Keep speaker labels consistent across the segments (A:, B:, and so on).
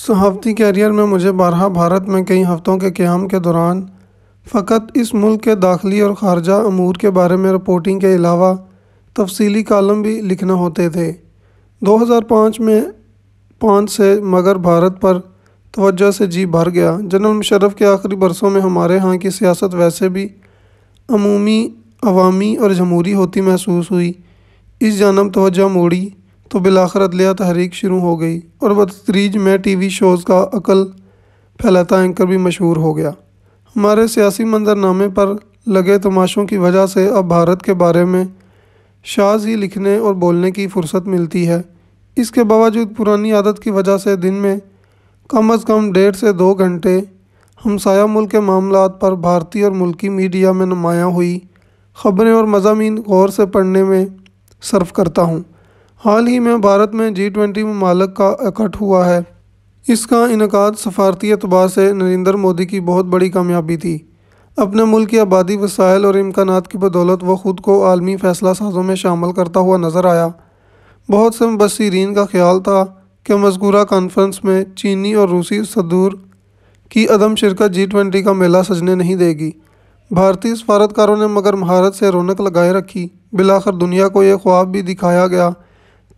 A: सहाफ़ती career में मुझे बारहा भारत में कई हफ़्तों के क़्याम के दौरान फ़कत इस मुल्क के दाखिली और ख़ारजा अमूर के बारे में रिपोर्टिंग के अलावा तफसीली कालम भी लिखना होते थे दो हज़ार पाँच में पाँच से मगर भारत पर तोज्जह से जी भर गया जनरल मुशरफ के आखिरी बरसों में हमारे यहाँ की सियासत वैसे भी अमूमी अवामी और जमहूरी होती महसूस हुई इस जानब तोज्जह मोड़ी तो बिलाखर अदलिया तहरीक शुरू हो गई और बदतरीज में टी वी शोज़ का अकल फैलाता एंकर भी मशहूर हो गया हमारे सियासी मंजरनामे पर लगे तमाशों की वजह से अब भारत के बारे में शाज ही लिखने और बोलने की फुर्सत मिलती है इसके बावजूद पुरानी आदत की वजह से दिन में कम अज़ कम डेढ़ से दो घंटे हमसाया मुल्क के मामला पर भारतीय और मुल्की मीडिया में नुमाया हुई ख़बरें और मजामी गौर से पढ़ने में सर्फ़ करता हूँ हाल ही में भारत में जी ट्वेंटी ममालक का इकट्ठ हुआ है इसका इनका सफारती अतबार से नरेंद्र मोदी की बहुत बड़ी कामयाबी थी अपने मुल्क की आबादी वसायल और इम्कान की बदौलत वह ख़ुद को आलमी फ़ैसला साजों में शामिल करता हुआ नज़र आया बहुत से मुबसरीन का ख्याल था कि मजकूरा कॉन्फ्रेंस में चीनी और रूसी सदूर की अदम शिरकत जी ट्वेंटी का मेला सजने नहीं देगी भारतीय सफारतकारों ने मगर महारत से रौनक लगाए रखी बिलाखर दुनिया को यह ख्वाब भी दिखाया गया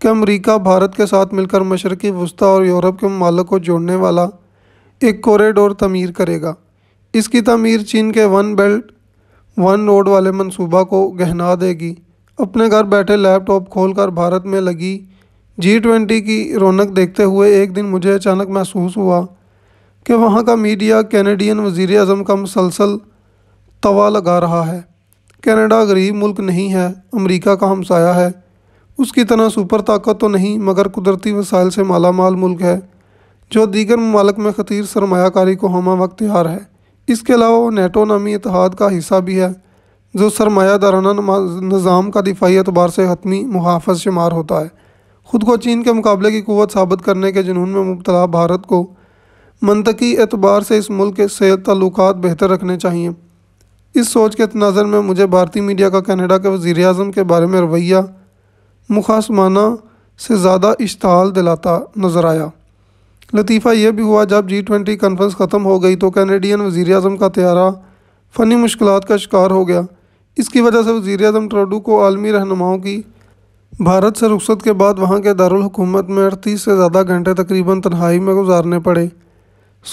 A: कि अमेरिका भारत के साथ मिलकर मशरक़ी वस्ती और यूरोप के ममालक को जोड़ने वाला एक कॉरिडोर तमीर करेगा इसकी तमीर चीन के वन बेल्ट वन रोड वाले मनसूबा को गहना देगी अपने घर बैठे लैपटॉप खोलकर भारत में लगी जी ट्वेंटी की रौनक देखते हुए एक दिन मुझे अचानक महसूस हुआ कि वहाँ का मीडिया कैनेडियन वजीर अजम का मुसलसल तवा लगा रहा है कनाडा गरीब मुल्क नहीं है अमेरिका का हमसाया है उसकी तरह सुपर ताकत तो नहीं मगर कुदरती वसाइल से मालामाल मुल्क है जो दीगर ममालक में खतीर सरमाकारी को हम अख्तियार है इसके अलावा वो नेटो नामी इतिहाद का हिस्सा भी है जो सरमायादाराना निज़ाम का दिफाही अतबार से हतमी मुहाफ़ शुमार होता है ख़ुद को चीन के मुकाबले की क़वत साबित करने के जुनून में मुबतला भारत को मनतकी एतबार से इस मुल्क से तल्लक बेहतर रखने चाहिए इस सोच के तनाजर में मुझे भारतीय मीडिया का कनाडा के वज़ी अजम के बारे में रवैया मुखासमाना से ज़्यादा इश्तहाल दिलाता नज़र आया लतीफ़ा यह भी हुआ जब जी ट्वेंटी कन्फ्रेंस ख़त्म हो गई तो कैनेडियन वज़ी अजम का त्यारा फ़नी मुश्किल का शिकार हो गया इसकी वजह से वज़ी अजम ट्रोडू को आलमी रहनुमाओं की भारत से रुख्सत के बाद वहाँ के दारकूमत में अड़तीस से ज़्यादा घंटे तकरीबन तनहाई में गुजारने पड़े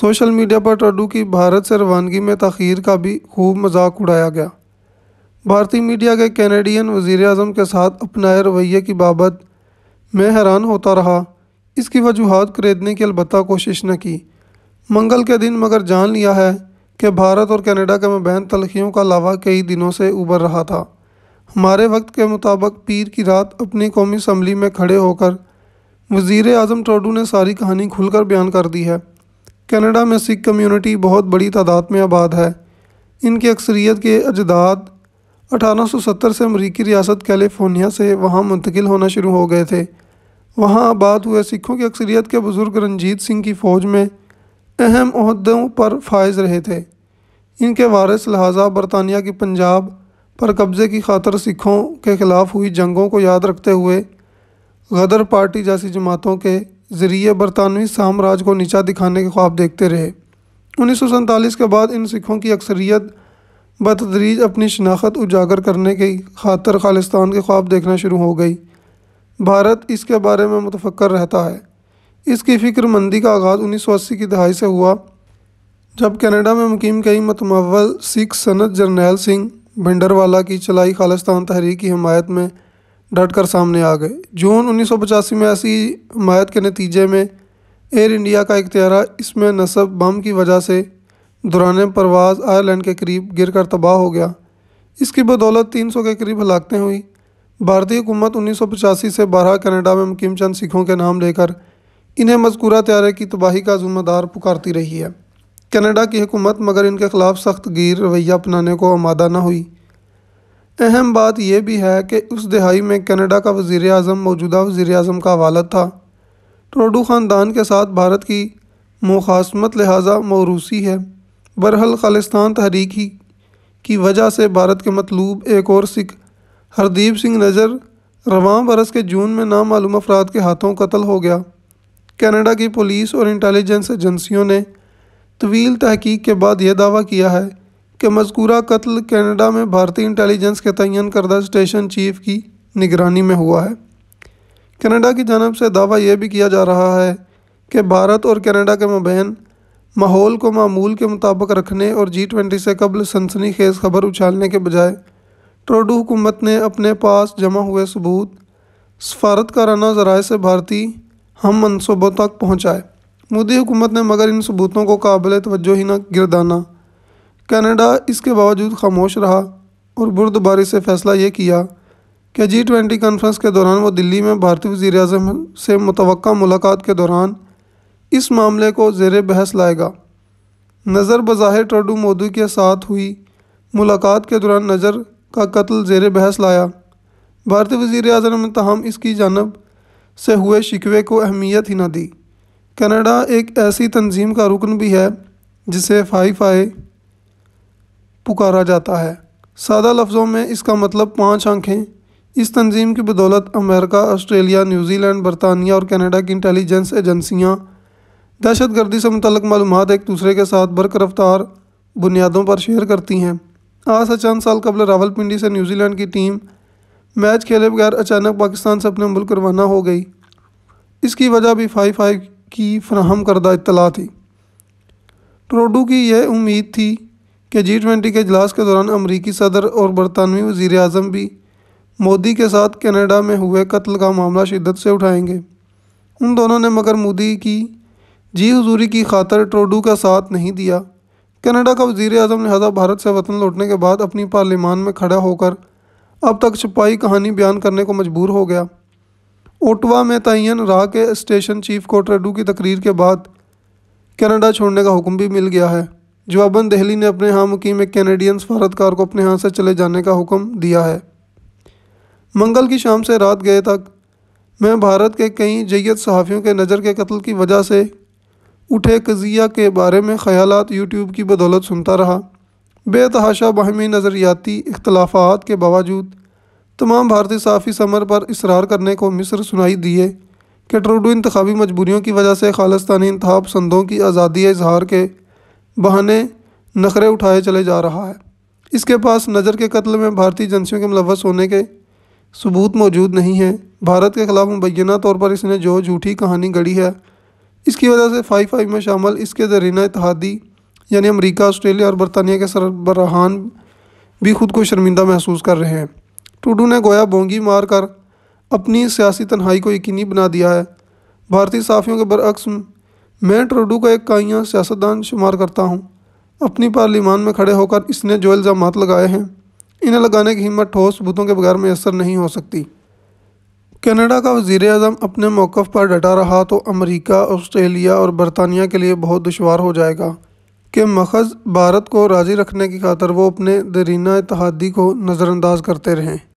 A: सोशल मीडिया पर ट्रोडू की भारत से रवानगी में तखीर का भी खूब मजाक उड़ाया गया भारतीय मीडिया के कैनेडियन वज़ी अजम के साथ अपनाए रवैये की बाबत मैं हैरान होता रहा इसकी वजूहत खरीदने की अलबत् कोशिश न की मंगल के दिन मगर जान लिया है कि भारत और कनाडा के मुबैन तलखियों का लावा कई दिनों से उबर रहा था हमारे वक्त के मुताबिक पीर की रात अपनी कौमी असम्बली में खड़े होकर वज़ी अजम ट्रोडू ने सारी कहानी खुलकर बयान कर दी है कनाडा में सिख कम्यूनिटी बहुत बड़ी तादाद में आबाद है इनकी अक्सरीत के अजदाद 1870 से अमरीकी रियासत कैलिफोर्निया से वहाँ मुंतकिल होना शुरू हो गए थे वहाँ आबाद हुए सिखों की अक्सरियत के बुज़ुर्ग रंजीत सिंह की फ़ौज में अहम अहदों पर फायज रहे थे इनके वारिस लिहाजा बरतानिया की पंजाब पर कब्ज़े की खातर सिखों के ख़िलाफ़ हुई जंगों को याद रखते हुए गदर पार्टी जैसी जमातों के ज़रिए बरतानवी साम्राज्य को नीचा दिखाने के ख्वाब देखते रहे उन्नीस के बाद इन सिखों की अक्सरियत बतदरीज अपनी शनाख्त उजागर करने की खातर खालिस्तान के ख्वाब देखना शुरू हो गई भारत इसके बारे में मुतफकर रहता है इसकी फिक्रमंदी का आगाज़ उन्नीस सौ अस्सी की दहाई से हुआ जब कैनेडा में मुकीम कई मतमवल सिख सनत जरनेल सिंह भिंडरवाला की चलाई खालिस्तान तहरीक की हमायत में डट कर सामने आ गए जून उन्नीस सौ पचासी में ऐसी हमायत के नतीजे में एयर इंडिया का इख्तियार इसमें नसब बम की वजह से दौरान परवाज़ आयरलैंड के करीब गिर कर तबाह हो गया इसकी बदौलत तीन सौ के करीब हलाकतें हुई भारतीय हुकूमत उन्नीस सौ पचासी से बारह कनाडा में मुकीम चंद सिखों के नाम लेकर इन्हें मजकूरा त्यारे की तबाही का जुम्मेदार पुकारती रही है कनाडा की हुकूमत मगर इनके खिलाफ सख्त गिर रवैया अपनाने को आमादा न हुई अहम बात यह भी है कि उस दिहाई में कनाडा का वज़ी अजम मौजूदा वजीर अजम का वालद था ट्रोडू ख़ानदान के साथ भारत की मुखासमत लिहाजा मौरूसी है बरहल खालिस्तान तहरीक की वजह से भारत के मतलूब एक और सिख हरदीप सिंह नजर रवान बरस के जून में नामालूम अफराद के हाथों कत्ल हो गया कनाडा की पुलिस और इंटेलिजेंस एजेंसियों ने तवील तहकीक के बाद यह दावा किया है कि मजकूरा कत्ल कनाडा में भारतीय इंटेलिजेंस के तयन करदा स्टेशन चीफ की निगरानी में हुआ है कनाडा की जानब से दावा यह भी किया जा रहा है कि भारत और कनाडा के मुबैन माहौल को मामूल के मुताबिक रखने और जी ट्वेंटी से कबल सनसनी खेज खबर उछालने के बजाय ट्रोडो हुकूमत ने अपने पास जमा हुए सबूत सफारतकाराना जराए से भारतीय हम मनसूबों तक पहुँचाए मोदी हुकूमत ने मगर इन सबूतों को काबिल तवज्जो ही न गिरदाना कैनेडा इसके बावजूद खामोश रहा और बुरदबारी से फैसला ये किया कि जी ट्वेंटी कॉन्फ्रेंस के दौरान वो दिल्ली में भारतीय वजी अजम से मुतव मुलाकात के दौरान इस मामले को जेर बहस लाएगा नज़र बज़ाहिर टर्डू मोदी के साथ हुई मुलाकात के दौरान नज़र का कत्ल जेर बहस लाया भारतीय वजीर अजम तहम इसकी जानब से हुए शिकवे को अहमियत ही न दी कनाडा एक ऐसी तंजीम का रुकन भी है जिसे फाइफ फाई पुकारा जाता है सादा लफ्ज़ों में इसका मतलब पाँच आंखें इस तंजीम की बदौलत अमेरिका ऑस्ट्रेलिया न्यूजीलैंड बरतानिया और कनाडा की इंटेलिजेंस एजेंसियाँ दहशत गर्दी से मुतलक मालूम एक दूसरे के साथ बरक रफ्तार बुनियादों पर शेयर करती हैं आज से चंद साल कबल रावलपिंडी से न्यूजीलैंड की टीम मैच खेले बगैर अचानक पाकिस्तान से अपने मुल्क रवाना हो गई इसकी वजह भी फाइव फाइव की फ्राहम करदा इतला थी ट्रोडू की यह उम्मीद थी कि जी ट्वेंटी के अजलास के दौरान अमरीकी सदर और बरतानवी वज़ी अजम भी मोदी के साथ कनाडा में हुए कत्ल का मामला शिदत से उठाएंगे उन दोनों ने मगर मोदी की जी हजूरी की खातर ट्रोडू का साथ नहीं दिया कनाडा का वजीर अजम लिहाजा भारत से वतन लौटने के बाद अपनी पार्लिमान में खड़ा होकर अब तक छपाई कहानी बयान करने को मजबूर हो गया ओटवा में तयन राह के स्टेशन चीफ को ट्रेडू की तकरीर के बाद कनाडा छोड़ने का हुक्म भी मिल गया है जवाबन दहली ने अपने यहाँ मुकीम एक कैनेडियन सफारतकार को अपने यहाँ से चले जाने का हुक्म दिया है मंगल की शाम से रात गए तक मैं भारत के कई जैत सहाफ़ियों के नज़र के कत्ल की वजह से उठे कज़िया के बारे में ख्यालात यूट्यूब की बदौलत सुनता रहा बेतहाशा बाहमी नज़रियाती इख्तलाफात के बावजूद तमाम भारतीय साफ़ी समर पर इसरार करने को मिस्र सुनाई दिए कि ट्रूडो इंतबी मजबूरीों की वजह से खालस्तानी इंतहा पसंदों की आज़ादी इजहार के बहाने नखरे उठाए चले जा रहा है इसके पास नज़र के कत्ल में भारतीय एजेंसियों के मुलवस होने के सबूत मौजूद नहीं हैं भारत के खिलाफ मुबैना तौर पर इसने जो झूठी कहानी गढ़ी है इसकी वजह से फाइव फाइव में शामिल इसके जरिए इतिहादी यानी अमरीका ऑस्ट्रेलिया और बरतानिया के सरबराहान भी खुद को शर्मिंदा महसूस कर रहे हैं टूडू ने गोया बोंगी मार कर अपनी सियासी तनहाई को यकीनी बना दिया है भारतीय साफियों के बरक्स मैं ट्रूडू का एक काइया सियासतदान शुमार करता हूँ अपनी पार्लिमान में खड़े होकर इसने जो इल्ज़ाम लगाए हैं इन्हें लगाने की हिम्मत ठोस बुतों के बगैर मैसर नहीं हो सकती कनाडा का वजीर अजम अपने मौक़ पर डटा रहा तो अमरीका ऑस्ट्रेलिया और बरतानिया के लिए बहुत दुशवार हो जाएगा कि मखज़ भारत को राज़ी रखने की खातर वो अपने दरीना इतिहादी को नज़रअंदाज करते रहें